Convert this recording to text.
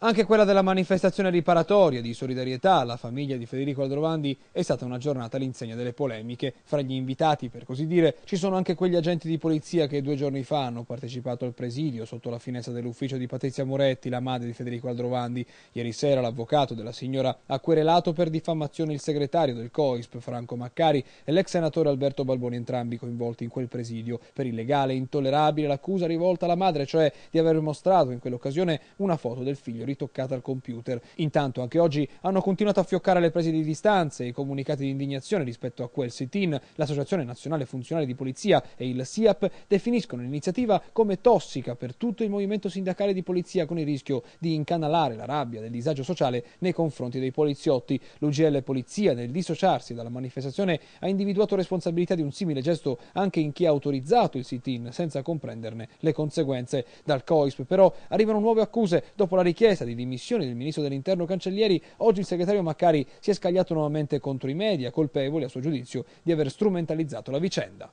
Anche quella della manifestazione riparatoria di solidarietà alla famiglia di Federico Aldrovandi è stata una giornata all'insegna delle polemiche. Fra gli invitati, per così dire, ci sono anche quegli agenti di polizia che due giorni fa hanno partecipato al presidio sotto la finestra dell'ufficio di Patrizia Moretti, la madre di Federico Aldrovandi. Ieri sera l'avvocato della signora ha querelato per diffamazione il segretario del COISP, Franco Maccari, e l'ex senatore Alberto Balboni, entrambi coinvolti in quel presidio. Per illegale e intollerabile l'accusa rivolta alla madre, cioè di aver mostrato in quell'occasione una foto del figlio ritoccata al computer. Intanto anche oggi hanno continuato a fioccare le prese di distanze, e i comunicati di indignazione rispetto a quel sit-in. L'Associazione Nazionale Funzionale di Polizia e il SIAP definiscono l'iniziativa come tossica per tutto il movimento sindacale di polizia con il rischio di incanalare la rabbia del disagio sociale nei confronti dei poliziotti. L'UGL Polizia nel dissociarsi dalla manifestazione ha individuato responsabilità di un simile gesto anche in chi ha autorizzato il sit-in senza comprenderne le conseguenze. Dal COISP però arrivano nuove accuse dopo la richiesta richiesta di dimissione del ministro dell'interno Cancellieri, oggi il segretario Maccari si è scagliato nuovamente contro i media, colpevoli a suo giudizio di aver strumentalizzato la vicenda.